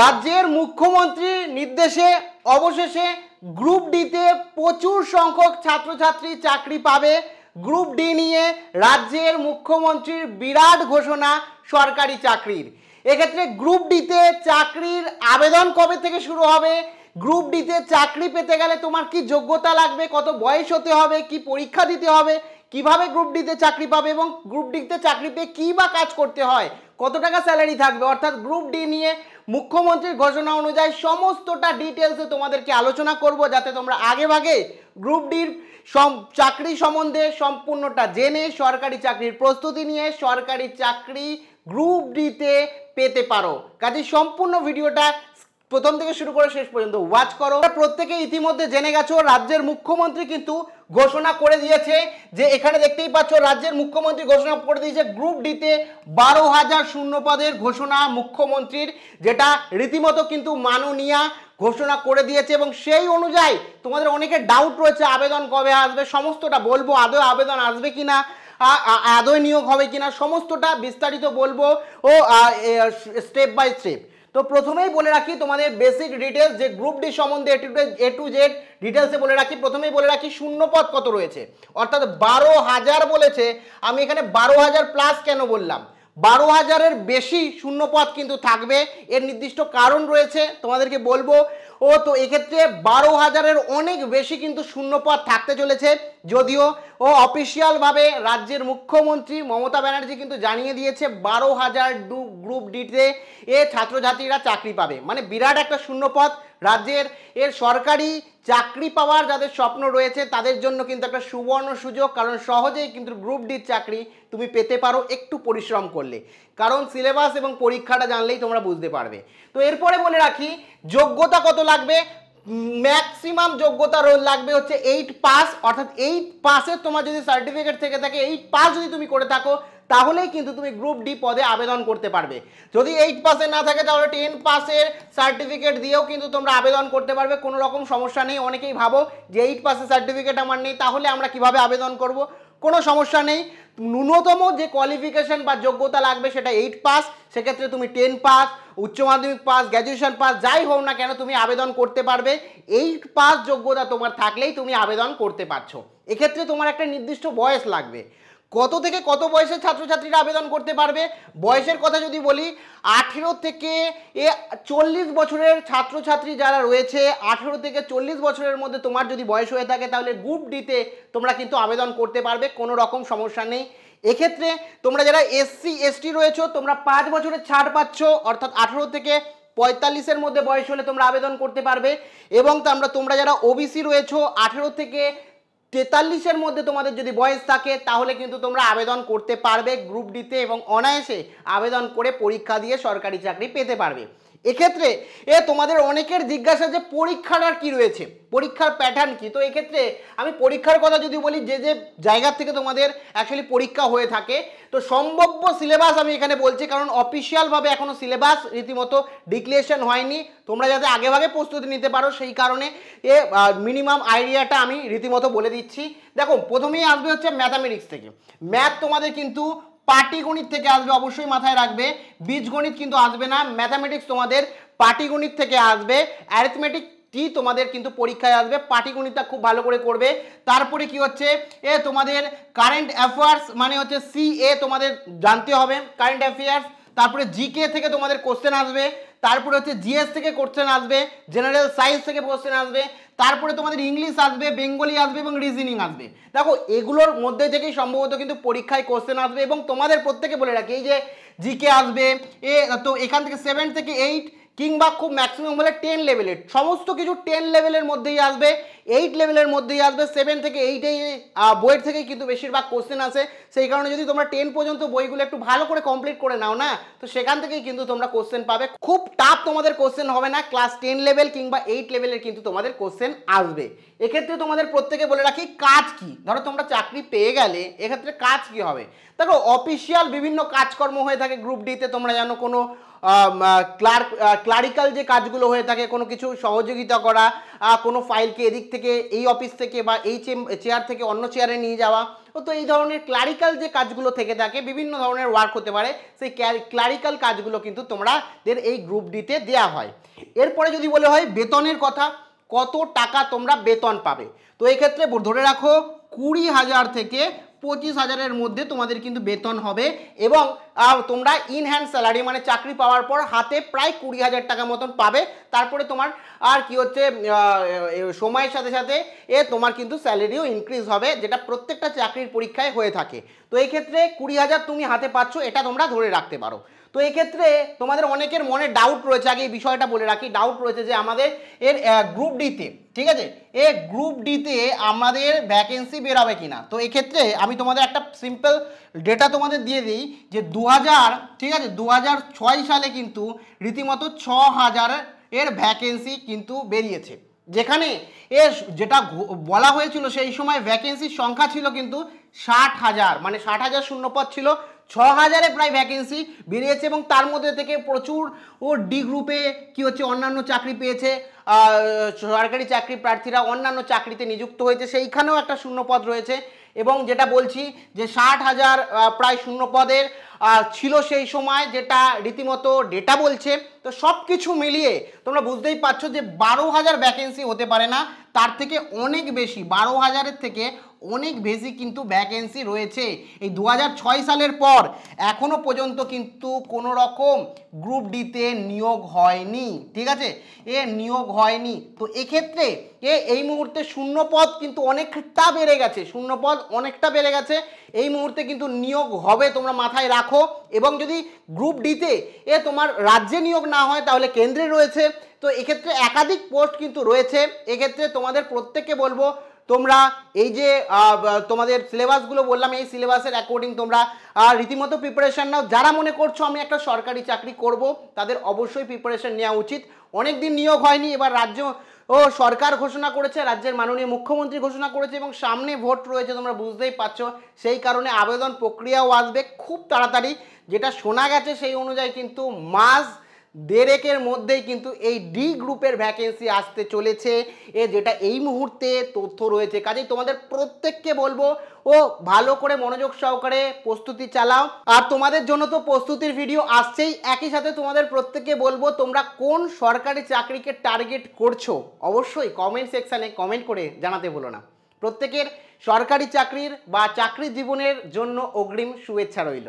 রাজ্যের মুখ্যমন্ত্রীর নির্দেশে অবশেষে গ্রুপ ডিতে প্রচুর সংখ্যক ছাত্রছাত্রী চাকরি পাবে গ্রুপ ডি নিয়ে রাজ্যের মুখ্যমন্ত্রীর বিরাট ঘোষণা সরকারি চাকরির এক্ষেত্রে গ্রুপ ডিতে চাকরির আবেদন কবে থেকে শুরু হবে গ্রুপ ডিতে চাকরি পেতে গেলে তোমার কি যোগ্যতা লাগবে কত বয়স হতে হবে কি পরীক্ষা দিতে হবে কিভাবে গ্রুপ ডিতে চাকরি পাবে এবং গ্রুপ ডিতে চাকরি পেয়ে কী বা কাজ করতে হয় কত টাকা স্যালারি থাকবে অর্থাৎ গ্রুপ ডি নিয়ে মুখ্যমন্ত্রীর ঘোষণা অনুযায়ী সমস্তটা ডিটেলসে তোমাদেরকে আলোচনা করব যাতে তোমরা আগে ভাগে গ্রুপ ডির চাকরি সম্বন্ধে সম্পূর্ণটা জেনে সরকারি চাকরির প্রস্তুতি নিয়ে সরকারি চাকরি গ্রুপ ডিতে পেতে পারো কাজে সম্পূর্ণ ভিডিওটা প্রথম থেকে শুরু করে শেষ পর্যন্ত ওয়াচ করো প্রত্যেকে ইতিমধ্যে জেনে গেছো রাজ্যের মুখ্যমন্ত্রী কিন্তু ঘোষণা করে দিয়েছে যে এখানে দেখতেই পাচ্ছ রাজ্যের মুখ্যমন্ত্রী ঘোষণা করে দিয়েছে গ্রুপ ডিতে বারো হাজার শূন্যপদের ঘোষণা মুখ্যমন্ত্রীর যেটা রীতিমতো কিন্তু মাননীয়া ঘোষণা করে দিয়েছে এবং সেই অনুযায়ী তোমাদের অনেকে ডাউট রয়েছে আবেদন কবে আসবে সমস্তটা বলবো আদৌ আবেদন আসবে কি না আদৌ নিয়োগ হবে কিনা সমস্তটা বিস্তারিত বলবো ও স্টেপ বাই স্টেপ তো প্রথমেই বলে রাখি তোমাদের বেসিক ডিটেলস যে গ্রুপ ডি সম্বন্ধে A to A to Z ডিটেলসে বলে রাখি প্রথমেই বলে রাখি শূন্যপদ কত রয়েছে অর্থাৎ বারো হাজার বলেছে আমি এখানে বারো হাজার প্লাস কেন বললাম বারো হাজারের বেশি শূন্য পদ কিন্তু থাকবে এর নির্দিষ্ট কারণ রয়েছে তোমাদেরকে বলবো ও তো এক্ষেত্রে বারো হাজারের অনেক বেশি কিন্তু শূন্যপদ থাকতে চলেছে যদিও ও অফিসিয়ালভাবে রাজ্যের মুখ্যমন্ত্রী মমতা ব্যানার্জি কিন্তু জানিয়ে দিয়েছে বারো হাজার গ্রুপ ডিতে এ ছাত্রছাত্রীরা চাকরি পাবে মানে বিরাট একটা পদ রাজ্যের এর সরকারি চাকরি পাওয়ার যাদের স্বপ্ন রয়েছে তাদের জন্য কিন্তু একটা সুবর্ণ সুযোগ কারণ সহজেই কিন্তু গ্রুপ ডির চাকরি তুমি পেতে পারো একটু পরিশ্রম করলে কারণ সিলেবাস এবং পরীক্ষাটা জানলেই তোমরা বুঝতে পারবে তো এরপরে বলে রাখি যোগ্যতা কত লাগবে ম্যাক্সিমাম যোগ্যতা রোল লাগবে হচ্ছে এইট পাস অর্থাৎ এইট পাসের তোমার যদি সার্টিফিকেট থেকে থাকে এইট পাস যদি তুমি করে থাকো তাহলেই কিন্তু তুমি গ্রুপ ডি পদে আবেদন করতে পারবে যদি এইট পাসে না থাকে তাহলে টেন পাসের সার্টিফিকেট দিয়েও কিন্তু তোমরা আবেদন করতে পারবে কোনো রকম সমস্যা নেই অনেকেই ভাবো যে এইট পাসের সার্টিফিকেট আমার নেই তাহলে আমরা কিভাবে আবেদন করব কোনো সমস্যা নেই ন্যূনতম যে কোয়ালিফিকেশন বা যোগ্যতা লাগবে সেটা এইট পাস সেক্ষেত্রে তুমি টেন পাস উচ্চ মাধ্যমিক পাস গ্র্যাজুয়েশন পাস যাই হোক না কেন তুমি আবেদন করতে পারবে এইট পাস যোগ্যতা তোমার থাকলেই তুমি আবেদন করতে পারছো এক্ষেত্রে তোমার একটা নির্দিষ্ট বয়স লাগবে কত থেকে কত বয়সের ছাত্রছাত্রীরা আবেদন করতে পারবে বয়সের কথা যদি বলি আঠেরো থেকে এ চল্লিশ বছরের ছাত্রছাত্রী যারা রয়েছে আঠেরো থেকে চল্লিশ বছরের মধ্যে তোমার যদি বয়স হয়ে থাকে তাহলে গ্রুপ ডিতে তোমরা কিন্তু আবেদন করতে পারবে কোনো রকম সমস্যা নেই এক্ষেত্রে তোমরা যারা এসসি এসটি রয়েছ তোমরা পাঁচ বছরের ছাড় পাচ্ছ অর্থাৎ আঠেরো থেকে পঁয়তাল্লিশের মধ্যে বয়স হলে তোমরা আবেদন করতে পারবে এবং তোমরা তোমরা যারা ওবিসি রয়েছো আঠেরো থেকে তেতাল্লিশের মধ্যে তোমাদের যদি বয়স থাকে তাহলে কিন্তু তোমরা আবেদন করতে পারবে গ্রুপ ডিতে এবং অনায়াসে আবেদন করে পরীক্ষা দিয়ে সরকারি চাকরি পেতে পারবে এক্ষেত্রে এ তোমাদের অনেকের জিজ্ঞাসা যে পরীক্ষার আর কী রয়েছে পরীক্ষার প্যাটার্ন কি তো এক্ষেত্রে আমি পরীক্ষার কথা যদি বলি যে যে জায়গা থেকে তোমাদের অ্যাকচুয়ালি পরীক্ষা হয়ে থাকে তো সম্ভাব্য সিলেবাস আমি এখানে বলছি কারণ অফিসিয়ালভাবে এখনও সিলেবাস রীতিমতো ডিক্লিয়েশন হয়নি তোমরা যাতে আগেভাগে প্রস্তুতি নিতে পারো সেই কারণে এ মিনিমাম আইডিয়াটা আমি রীতিমতো বলে দিচ্ছি দেখো প্রথমেই আসবে হচ্ছে ম্যাথামেটিক্স থেকে ম্যাথ তোমাদের কিন্তু পাটিগণিত থেকে আসবে অবশ্যই মাথায় রাখবে বীজগণিত কিন্তু আসবে না ম্যাথামেটিক্স তোমাদের পাটিগণিত থেকে আসবে অ্যারিথমেটিক টি তোমাদের কিন্তু পরীক্ষায় আসবে পাটিগণিতটা খুব ভালো করে করবে তারপরে কি হচ্ছে এ তোমাদের কারেন্ট অ্যাফেয়ার্স মানে হচ্ছে সি এ তোমাদের জানতে হবে কারেন্ট অ্যাফেয়ার্স তারপরে জিকে থেকে তোমাদের কোশ্চেন আসবে তারপরে হচ্ছে জিএস থেকে কোশ্চেন আসবে জেনারেল সায়েন্স থেকে কোশ্চেন আসবে তারপরে তোমাদের ইংলিশ আসবে বেঙ্গলি আসবে এবং রিজনিং আসবে দেখো এগুলোর মধ্যে থেকেই সম্ভবত কিন্তু পরীক্ষায় কোশ্চেন আসবে এবং তোমাদের প্রত্যেকে বলে রাখি এই যে জিকে আসবে এ তো এখান থেকে সেভেন থেকে এইট কিংবা খুব ম্যাক্সিমাম হলে টেন লেভেলের সমস্ত কিছু টেন লেভেলের মধ্যেই আসবে এইট লেভেলের মধ্যেই আসবে সেভেন থেকে এইটেই বইয়ের থেকেই কিন্তু বেশিরভাগ কোশ্চেন আসে সেই কারণে যদি তোমরা টেন পর্যন্ত বইগুলো একটু ভালো করে কমপ্লিট করে নাও না তো সেখান থেকেই কিন্তু তোমরা কোশ্চেন পাবে খুব টাফ তোমাদের কোশ্চেন হবে না ক্লাস টেন লেভেল কিংবা এইট লেভেলের কিন্তু তোমাদের কোশ্চেন আসবে এক্ষেত্রে তোমাদের প্রত্যেকে বলে রাখি কাজ কি ধরো তোমরা চাকরি পেয়ে গেলে এক্ষেত্রে কাজ কি হবে দেখো অফিসিয়াল বিভিন্ন কাজকর্ম হয়ে থাকে গ্রুপ ডিতে তোমরা জানো কোনো ক্লার্ক ক্লারিক্যাল যে কাজগুলো হয়ে থাকে কোনো কিছু সহযোগিতা করা কোনো ফাইলকে এদিক থেকে এই অফিস থেকে বা এই চেয়ার থেকে অন্য চেয়ারে নিয়ে যাওয়া তো এই ধরনের ক্লারিক্যাল যে কাজগুলো থেকে থাকে বিভিন্ন ধরনের ওয়ার্ক হতে পারে সেই ক্লারিক্যাল কাজগুলো কিন্তু তোমাদের এই গ্রুপ ডিতে দেয়া হয় এরপরে যদি বলে হয় বেতনের কথা কত টাকা তোমরা বেতন পাবে তো এক্ষেত্রে ধরে রাখো কুড়ি হাজার থেকে পঁচিশ হাজারের মধ্যে তোমাদের কিন্তু বেতন হবে এবং তোমরা ইনহ্যান্ড স্যালারি মানে চাকরি পাওয়ার পর হাতে প্রায় কুড়ি হাজার টাকা মতন পাবে তারপরে তোমার আর কি হচ্ছে সময়ের সাথে সাথে এ তোমার কিন্তু স্যালারিও ইনক্রিজ হবে যেটা প্রত্যেকটা চাকরির পরীক্ষায় হয়ে থাকে তো এক্ষেত্রে কুড়ি হাজার তুমি হাতে পাচ্ছ এটা তোমরা ধরে রাখতে পারো তো এক্ষেত্রে তোমাদের অনেকের মনে ডাউট রয়েছে আগে এই বিষয়টা বলে রাখি ডাউট রয়েছে যে আমাদের এর গ্রুপ ডিতে ঠিক আছে এ গ্রুপ ডিতে আমাদের ভ্যাকেন্সি বেরোবে কি না তো এক্ষেত্রে আমি তোমাদের একটা সিম্পল ডেটা তোমাদের দিয়ে দিই যে দু ঠিক আছে দু সালে কিন্তু রীতিমতো ছ হাজার এর ভ্যাকেন্সি কিন্তু বেরিয়েছে যেখানে এর যেটা বলা হয়েছিল সেই সময় ভ্যাকেন্সির সংখ্যা ছিল কিন্তু ষাট হাজার মানে ষাট হাজার শূন্যপদ ছিল ছ হাজারে প্রায় ভ্যাকেন্সি বেরিয়েছে এবং তার মধ্যে থেকে প্রচুর ও ডি গ্রুপে কি হচ্ছে অন্যান্য চাকরি পেয়েছে সরকারি চাকরি প্রার্থীরা অন্যান্য চাকরিতে নিযুক্ত হয়েছে সেইখানেও একটা শূন্যপদ রয়েছে এবং যেটা বলছি যে ষাট হাজার প্রায় শূন্যপদের ছিল সেই সময় যেটা রীতিমতো ডেটা বলছে তো সব কিছু মিলিয়ে তোমরা বুঝতেই পারছো যে বারো হাজার ভ্যাকেন্সি হতে পারে না তার থেকে অনেক বেশি বারো হাজারের থেকে অনেক বেশি কিন্তু ভ্যাকেন্সি রয়েছে এই দু সালের পর এখনও পর্যন্ত কিন্তু কোনো রকম গ্রুপ ডিতে নিয়োগ হয়নি ঠিক আছে এ নিয়োগ হয়নি তো এক্ষেত্রে এ এই মুহূর্তে শূন্য পদ কিন্তু অনেকটা বেড়ে গেছে শূন্য পদ অনেকটা বেড়ে গেছে এই মুহূর্তে কিন্তু নিয়োগ হবে তোমরা মাথায় রাখো এবং যদি গ্রুপ ডিতে এ তোমার রাজ্যে নিয়োগ না হয় তাহলে কেন্দ্রে রয়েছে তো এক্ষেত্রে একাধিক পোস্ট কিন্তু রয়েছে এক্ষেত্রে তোমাদের প্রত্যেককে বলবো তোমরা এই যে তোমাদের সিলেবাসগুলো বললাম এই সিলেবাসের অ্যাকর্ডিং তোমরা রীতিমতো প্রিপারেশান নাও যারা মনে করছো আমি একটা সরকারি চাকরি করব তাদের অবশ্যই প্রিপারেশান নেওয়া উচিত অনেক দিন নিয়োগ হয়নি এবার রাজ্য ও সরকার ঘোষণা করেছে রাজ্যের মাননীয় মুখ্যমন্ত্রী ঘোষণা করেছে এবং সামনে ভোট রয়েছে তোমরা বুঝতেই পারছো সেই কারণে আবেদন প্রক্রিয়াও আসবে খুব তাড়াতাড়ি যেটা শোনা গেছে সেই অনুযায়ী কিন্তু মাস দেড়েকের মধ্যেই কিন্তু এই ডি গ্রুপের ভ্যাকেন্সি আসতে চলেছে এ যেটা এই মুহূর্তে তথ্য রয়েছে কাজেই তোমাদের প্রত্যেককে বলবো ও ভালো করে মনোযোগ সহকারে প্রস্তুতি চালাও আর তোমাদের জন্য তো প্রস্তুতির ভিডিও আসছেই একই সাথে তোমাদের প্রত্যেককে বলবো তোমরা কোন সরকারি চাকরিকে টার্গেট করছো অবশ্যই কমেন্ট সেকশানে কমেন্ট করে জানাতে বলো না প্রত্যেকের সরকারি চাকরির বা চাকরি জীবনের জন্য অগ্রিম শুভেচ্ছা রইল